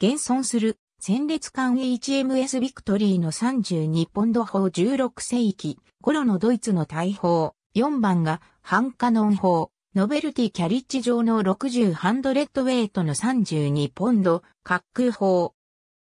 現存する戦列艦 HMS ビクトリーの32ポンド砲16世紀頃のドイツの大砲4番がハンカノン砲ノベルティキャリッジ上の60ハンドレッドウェイトの32ポンド滑空砲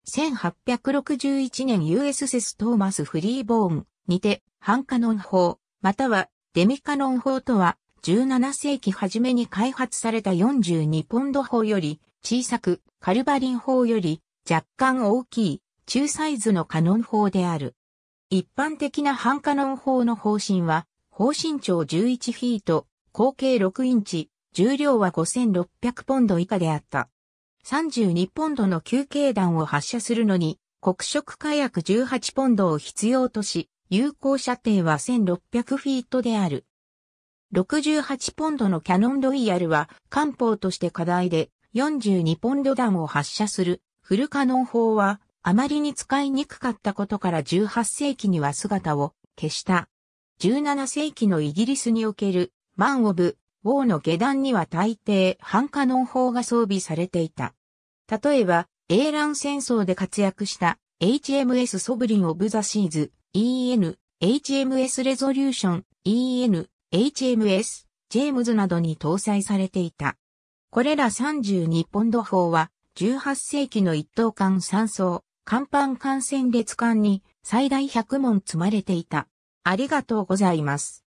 1861年 USS トーマス・フリーボーンにてハンカノン砲またはデミカノン砲とは17世紀初めに開発された42ポンド砲より小さくカルバリン砲より若干大きい中サイズのカノン砲である。一般的な半カノン砲の砲身は、砲身長11フィート、口径6インチ、重量は5600ポンド以下であった。32ポンドの球形弾を発射するのに、黒色火薬18ポンドを必要とし、有効射程は1600フィートである。68ポンドのキャノンロイヤルは艦砲として課題で、42ポンド弾を発射するフルカノン砲はあまりに使いにくかったことから18世紀には姿を消した。17世紀のイギリスにおけるマン・オブ・ウォーの下段には大抵半カノン砲が装備されていた。例えば、エーラン戦争で活躍した HMS ソブリン・オブ・ザ・シーズ EN、HMS レゾリューション EN、HMS、ジェームズなどに搭載されていた。これら32ポンド砲は、18世紀の一等艦3層、甲板艦船列艦に最大100門積まれていた。ありがとうございます。